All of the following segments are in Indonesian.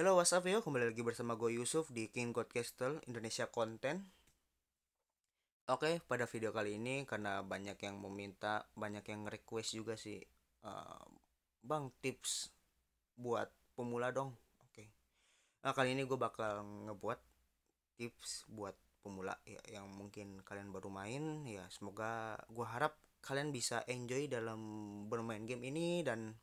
Halo what's up yo, kembali lagi bersama gue Yusuf di King God Castle Indonesia Content Oke, pada video kali ini karena banyak yang meminta, banyak yang request juga sih uh, Bang tips buat pemula dong Oke, nah, kali ini gue bakal ngebuat tips buat pemula ya, yang mungkin kalian baru main ya semoga gue harap kalian bisa enjoy dalam bermain game ini dan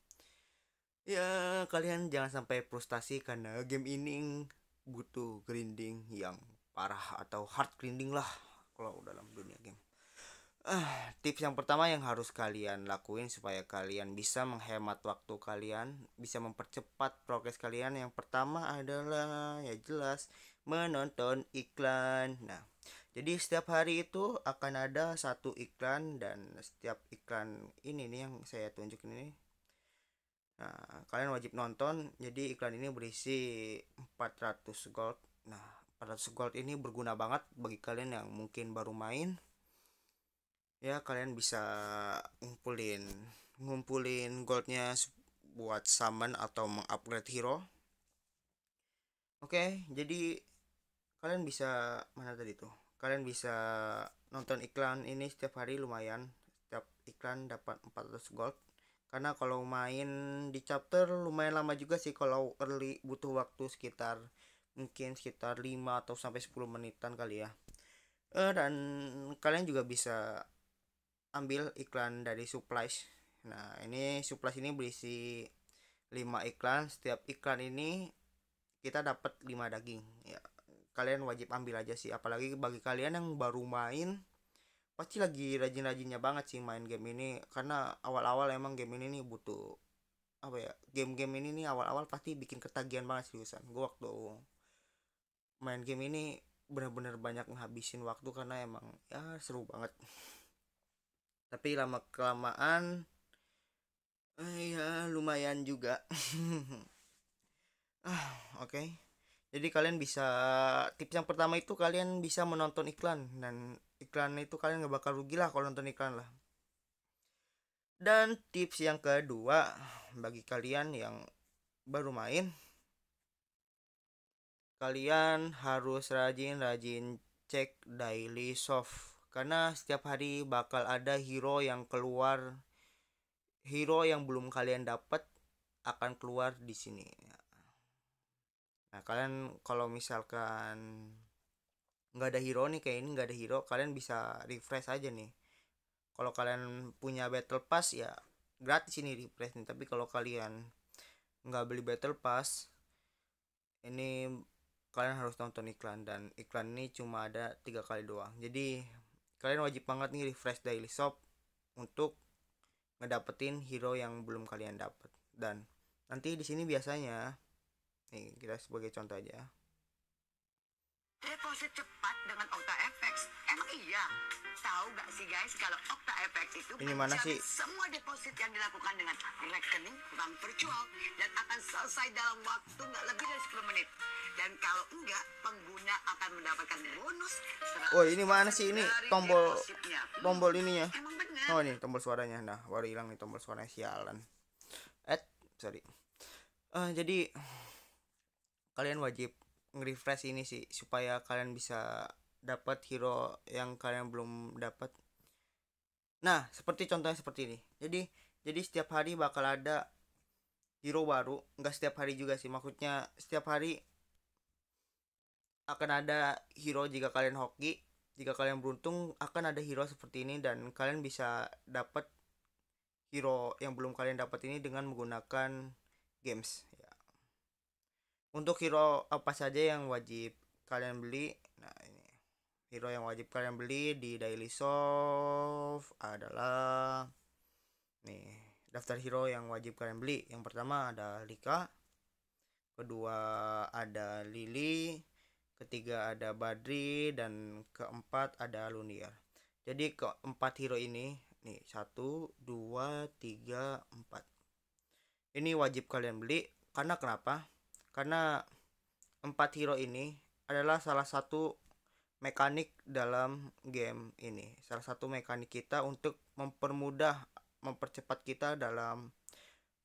ya kalian jangan sampai frustasi karena game ini butuh grinding yang parah atau hard grinding lah kalau dalam dunia game uh, tips yang pertama yang harus kalian lakuin supaya kalian bisa menghemat waktu kalian bisa mempercepat progres kalian yang pertama adalah ya jelas menonton iklan nah jadi setiap hari itu akan ada satu iklan dan setiap iklan ini nih yang saya tunjukin ini Nah, kalian wajib nonton. Jadi iklan ini berisi 400 gold. Nah, 400 gold ini berguna banget bagi kalian yang mungkin baru main. Ya, kalian bisa ngumpulin ngumpulin goldnya buat summon atau mengupgrade hero. Oke, jadi kalian bisa mana tadi tuh? Kalian bisa nonton iklan ini setiap hari lumayan. Setiap iklan dapat 400 gold karena kalau main di chapter lumayan lama juga sih kalau early butuh waktu sekitar mungkin sekitar 5 atau sampai 10 menitan kali ya uh, dan kalian juga bisa ambil iklan dari supplies nah ini supplies ini berisi 5 iklan setiap iklan ini kita dapat 5 daging ya kalian wajib ambil aja sih apalagi bagi kalian yang baru main pasti lagi rajin-rajinnya banget sih main game ini karena awal-awal emang game ini nih butuh apa ya game-game ini nih awal-awal pasti bikin ketagihan banget sih seriusan gue waktu main game ini bener-bener banyak menghabisin waktu karena emang ya seru banget tapi lama kelamaan eh, ya lumayan juga ah oke okay. jadi kalian bisa tips yang pertama itu kalian bisa menonton iklan dan iklan itu kalian gak bakal rugi lah kalau nonton iklan lah dan tips yang kedua bagi kalian yang baru main kalian harus rajin-rajin cek daily soft karena setiap hari bakal ada hero yang keluar hero yang belum kalian dapat akan keluar di sini nah kalian kalau misalkan nggak ada hero nih kayak ini nggak ada hero kalian bisa refresh aja nih kalau kalian punya battle pass ya gratis ini refresh nih tapi kalau kalian nggak beli battle pass ini kalian harus nonton iklan dan iklan ini cuma ada tiga kali doang jadi kalian wajib banget nih refresh daily shop untuk ngedapetin hero yang belum kalian dapat dan nanti di sini biasanya nih kita sebagai contoh aja Deposit cepat dengan Okta FX. Emang iya? Tahu gak sih guys kalau Okta FX itu Ini mana sih? semua deposit yang dilakukan dengan rekening bank virtual dan akan selesai dalam waktu nggak lebih dari 10 menit. Dan kalau enggak, pengguna akan mendapatkan bonus. Oh, ini mana sih ini tombol depositnya. tombol ininya? Emang bener? Oh, ini tombol suaranya. Nah, baru hilang nih tombol suaranya sialan. Eh, sorry. Uh, jadi kalian wajib nge-refresh ini sih supaya kalian bisa dapat hero yang kalian belum dapat. Nah, seperti contohnya seperti ini. Jadi jadi setiap hari bakal ada hero baru, Enggak setiap hari juga sih. Maksudnya setiap hari akan ada hero jika kalian hoki. Jika kalian beruntung akan ada hero seperti ini dan kalian bisa dapat hero yang belum kalian dapat ini dengan menggunakan games untuk hero apa saja yang wajib kalian beli nah ini hero yang wajib kalian beli di daily shop adalah nih daftar hero yang wajib kalian beli yang pertama ada Lika kedua ada Lily ketiga ada Badri dan keempat ada Lunia jadi keempat hero ini nih satu dua tiga empat ini wajib kalian beli karena kenapa karena empat hero ini adalah salah satu mekanik dalam game ini salah satu mekanik kita untuk mempermudah mempercepat kita dalam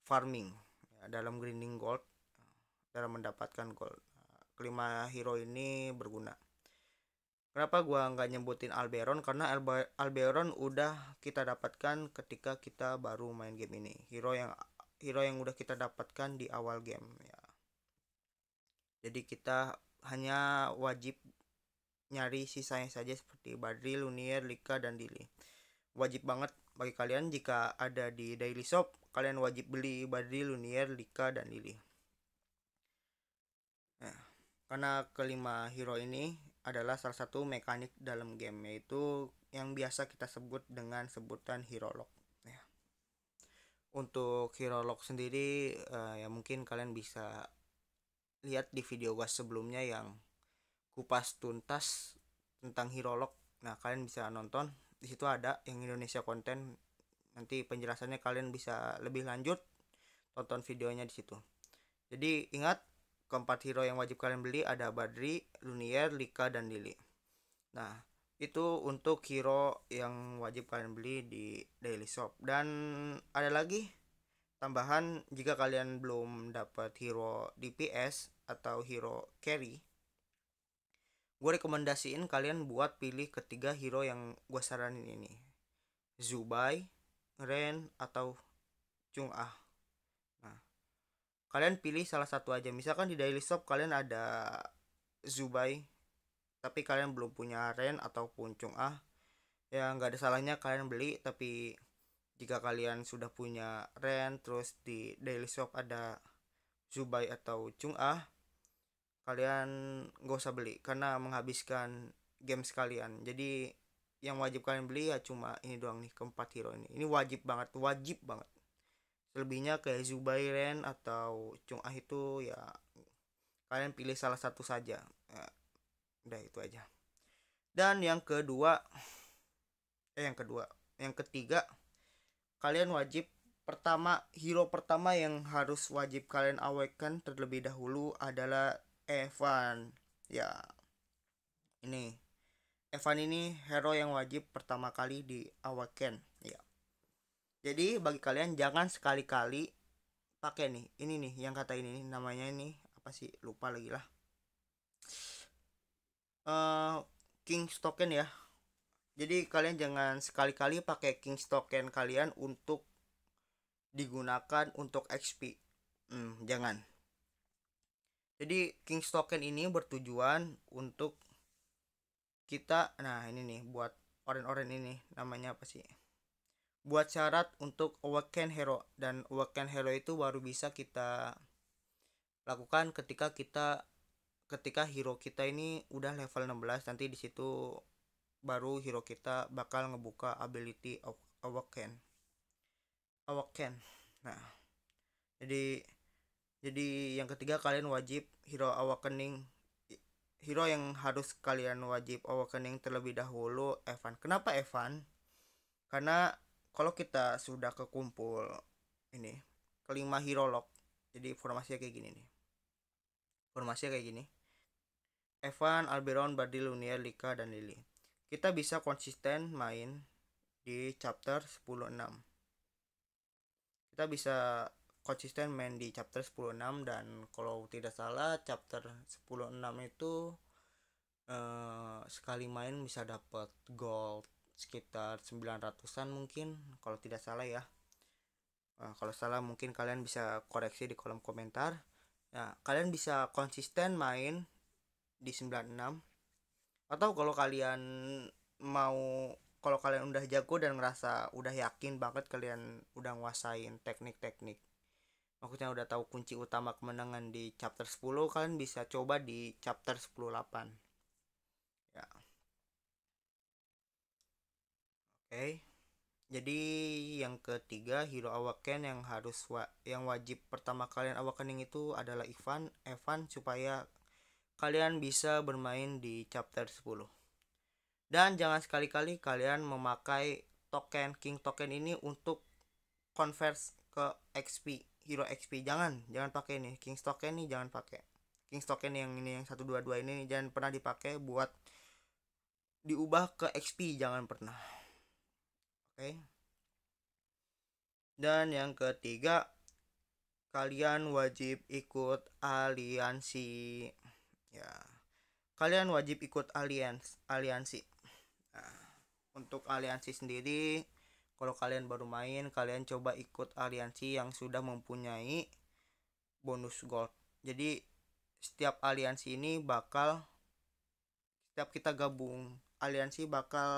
farming ya, dalam grinding gold dalam mendapatkan gold kelima hero ini berguna kenapa gua nggak nyebutin Alberon karena Alberon udah kita dapatkan ketika kita baru main game ini hero yang hero yang udah kita dapatkan di awal game ya jadi kita hanya wajib nyari sisanya saja seperti Badri, Lunier, Lika, dan Dili. Wajib banget bagi kalian jika ada di daily shop, kalian wajib beli Badri, Lunier, Lika, dan Dili. Nah, karena kelima hero ini adalah salah satu mekanik dalam game yaitu yang biasa kita sebut dengan sebutan hero lock. Ya. Untuk hero lock sendiri uh, ya mungkin kalian bisa lihat di video gua sebelumnya yang kupas tuntas tentang Hirolog. Nah, kalian bisa nonton. Di situ ada yang Indonesia konten. Nanti penjelasannya kalian bisa lebih lanjut tonton videonya di situ. Jadi ingat keempat hero yang wajib kalian beli ada Badri, Lunier, Lika, dan Lili. Nah, itu untuk hero yang wajib kalian beli di daily shop dan ada lagi Tambahan jika kalian belum dapat hero DPS atau hero carry, gue rekomendasiin kalian buat pilih ketiga hero yang gue saranin ini. Zubai, Ren, atau Chung Ah. Nah, kalian pilih salah satu aja. Misalkan di daily shop kalian ada Zubai, tapi kalian belum punya Ren ataupun Chung Ah. Ya nggak ada salahnya kalian beli, tapi jika kalian sudah punya Ren terus di daily shop ada Zubai atau Chung Ah kalian gak usah beli karena menghabiskan game sekalian jadi yang wajib kalian beli ya cuma ini doang nih keempat hero ini ini wajib banget wajib banget selebihnya kayak Zubai Ren atau Ah itu ya kalian pilih salah satu saja ya, udah itu aja dan yang kedua eh yang kedua yang ketiga kalian wajib pertama hero pertama yang harus wajib kalian awaken terlebih dahulu adalah Evan. Ya. Ini Evan ini hero yang wajib pertama kali di awaken ya. Jadi bagi kalian jangan sekali-kali pakai nih. Ini nih yang kata ini nih, namanya ini apa sih? Lupa lagi lah. Uh, King Token ya jadi kalian jangan sekali-kali pakai King Token kalian untuk digunakan untuk XP hmm, jangan jadi King Token ini bertujuan untuk kita nah ini nih buat orang oren ini namanya apa sih buat syarat untuk awaken hero dan awaken hero itu baru bisa kita lakukan ketika kita ketika hero kita ini udah level 16 nanti disitu baru hero kita bakal ngebuka ability awaken awaken nah jadi jadi yang ketiga kalian wajib hero awakening hero yang harus kalian wajib awakening terlebih dahulu Evan kenapa Evan karena kalau kita sudah kekumpul ini kelima hero lock jadi formasinya kayak gini nih formasinya kayak gini Evan, Alberon, Badil, Lunia, Lika, dan Lily kita bisa konsisten main di chapter 106 kita bisa konsisten main di chapter 106 dan kalau tidak salah chapter 106 itu eh, sekali main bisa dapat gold sekitar 900-an mungkin kalau tidak salah ya nah, kalau salah mungkin kalian bisa koreksi di kolom komentar nah kalian bisa konsisten main di 96 atau kalau kalian mau kalau kalian udah jago dan ngerasa udah yakin banget kalian udah nguasain teknik-teknik maksudnya udah tahu kunci utama kemenangan di chapter 10 kalian bisa coba di chapter 10 8 ya oke okay. jadi yang ketiga hero awaken yang harus wa yang wajib pertama kalian awakening itu adalah Ivan Evan supaya kalian bisa bermain di chapter 10. Dan jangan sekali-kali kalian memakai token King token ini untuk converse ke XP, hero XP. Jangan, jangan pakai ini King token ini jangan pakai. King token yang ini yang 122 ini jangan pernah dipakai buat diubah ke XP, jangan pernah. Oke. Okay. Dan yang ketiga, kalian wajib ikut aliansi ya kalian wajib ikut alians aliansi nah, untuk aliansi sendiri kalau kalian baru main kalian coba ikut aliansi yang sudah mempunyai bonus gold jadi setiap aliansi ini bakal setiap kita gabung aliansi bakal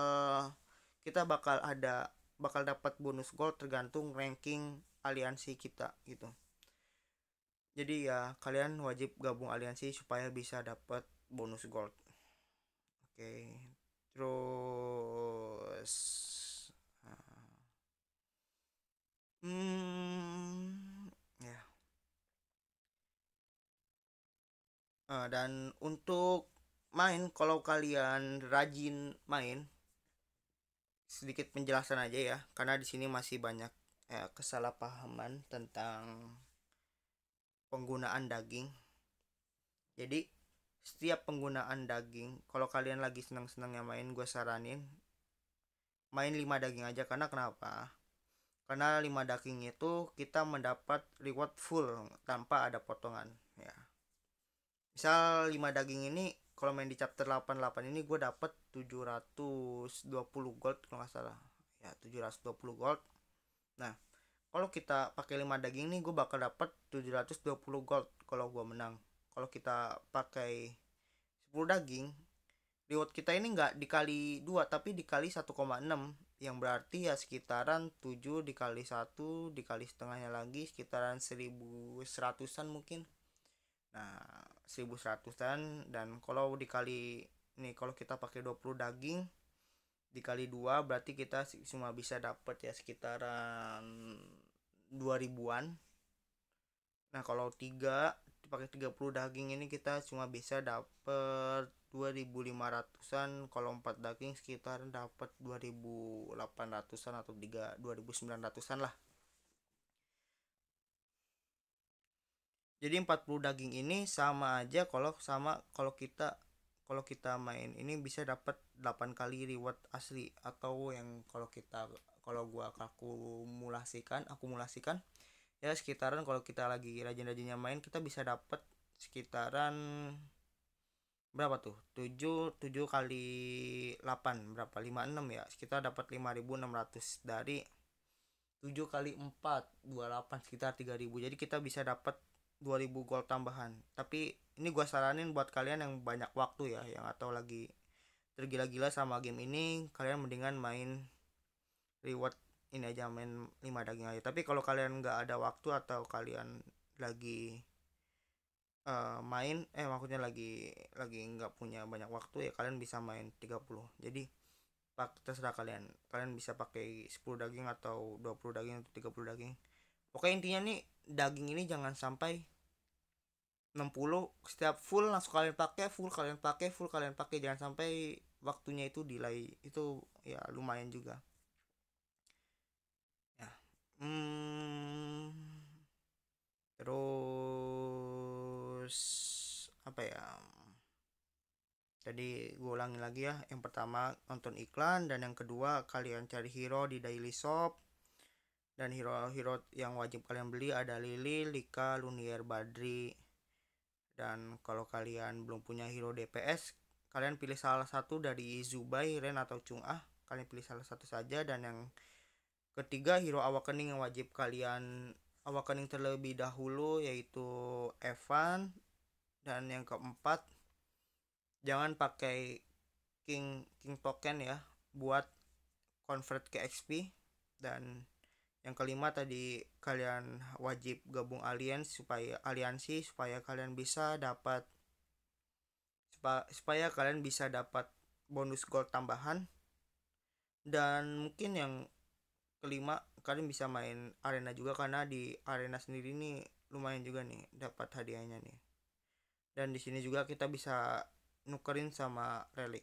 kita bakal ada bakal dapat bonus gold tergantung ranking aliansi kita gitu jadi ya kalian wajib gabung aliansi supaya bisa dapat bonus gold oke terus ah, hmm ya nah, dan untuk main kalau kalian rajin main sedikit penjelasan aja ya karena di sini masih banyak ya, kesalahpahaman tentang penggunaan daging. Jadi setiap penggunaan daging, kalau kalian lagi senang-senangnya main, gue saranin main 5 daging aja karena kenapa? Karena 5 daging itu kita mendapat reward full tanpa ada potongan ya. Misal 5 daging ini kalau main di chapter 88 ini gue dapet 720 gold kalau nggak salah ya 720 gold nah kalau kita pakai 5 daging nih gue bakal dapat 720 gold kalau gue menang kalau kita pakai 10 daging reward kita ini nggak dikali 2 tapi dikali 1,6 yang berarti ya sekitaran 7 dikali 1 dikali setengahnya lagi sekitaran 1100an mungkin nah 1100an dan kalau dikali nih kalau kita pakai 20 daging dikali dua berarti kita cuma bisa dapat ya sekitaran 2000-an nah kalau 3 dipakai 30 daging ini kita cuma bisa dapat 2500-an kalau 4 daging sekitar dapat 2800-an atau 3 2900-an lah jadi 40 daging ini sama aja kalau sama kalau kita kalau kita main ini bisa dapat 8 kali reward asli atau yang kalau kita kalau gua akumulasikan akumulasikan ya sekitaran kalau kita lagi rajin-rajinnya main kita bisa dapat sekitaran berapa tuh 7 7 kali 8 berapa 56 ya sekitar dapat 5600 dari 7 kali 4 28 sekitar 3000 jadi kita bisa dapat 2000 gol tambahan tapi ini gua saranin buat kalian yang banyak waktu ya yang atau lagi tergila-gila sama game ini kalian mendingan main reward ini aja main lima daging aja tapi kalau kalian nggak ada waktu atau kalian lagi uh, main eh maksudnya lagi lagi nggak punya banyak waktu ya kalian bisa main 30 jadi pak terserah kalian kalian bisa pakai 10 daging atau 20 daging atau 30 daging oke intinya nih daging ini jangan sampai 60 setiap full langsung kalian pakai full kalian pakai full kalian pakai jangan sampai waktunya itu delay itu ya lumayan juga hmm, terus apa ya jadi gue ulangi lagi ya yang pertama nonton iklan dan yang kedua kalian cari hero di daily shop dan hero-hero yang wajib kalian beli ada Lily, Lika, Lunier, Badri dan kalau kalian belum punya hero DPS kalian pilih salah satu dari Zubai, Ren atau Chung Ah kalian pilih salah satu saja dan yang Ketiga, hero awakening yang wajib kalian awakening terlebih dahulu yaitu Evan dan yang keempat jangan pakai King King token ya buat convert ke XP dan yang kelima tadi kalian wajib gabung aliansi supaya aliansi supaya kalian bisa dapat supaya kalian bisa dapat bonus gold tambahan dan mungkin yang kelima kalian bisa main arena juga karena di arena sendiri ini lumayan juga nih dapat hadiahnya nih dan di sini juga kita bisa nukerin sama relik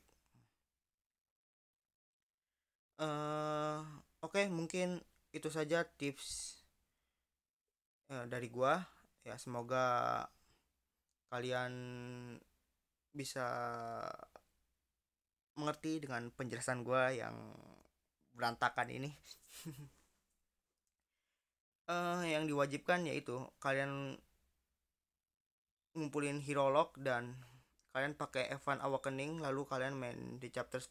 uh, eh, oke okay, mungkin itu saja tips uh, dari gua ya semoga kalian bisa mengerti dengan penjelasan gua yang berantakan ini uh, yang diwajibkan yaitu kalian ngumpulin hero lock dan kalian pakai Evan Awakening lalu kalian main di chapter 10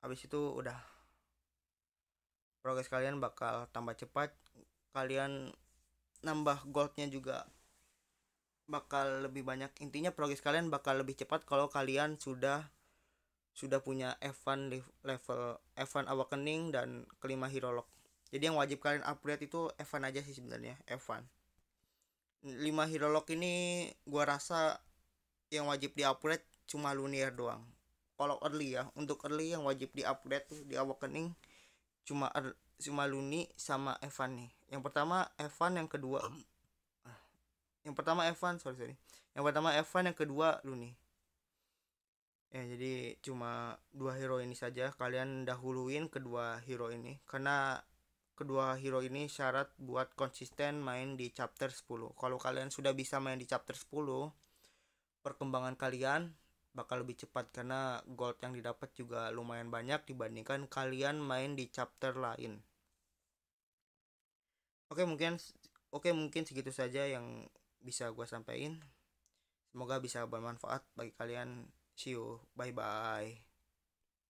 habis itu udah progres kalian bakal tambah cepat kalian nambah goldnya juga bakal lebih banyak intinya progres kalian bakal lebih cepat kalau kalian sudah sudah punya event level event Awakening dan kelima Hero Lock. Jadi yang wajib kalian upgrade itu event aja sih sebenarnya, event lima 5 Hero Lock ini gua rasa yang wajib di-upgrade cuma Lunier doang. Kalau early ya, untuk early yang wajib di-upgrade tuh di Awakening cuma er, cuma Luni sama Evan nih. Yang pertama Evan, yang kedua yang pertama Evan, sorry sorry. Yang pertama Evan, yang kedua Luni Ya, jadi cuma dua hero ini saja kalian dahuluin kedua hero ini karena kedua hero ini syarat buat konsisten main di chapter 10. Kalau kalian sudah bisa main di chapter 10, perkembangan kalian bakal lebih cepat karena gold yang didapat juga lumayan banyak dibandingkan kalian main di chapter lain. Oke, mungkin oke mungkin segitu saja yang bisa gue sampaikan. Semoga bisa bermanfaat bagi kalian See you. Bye bye.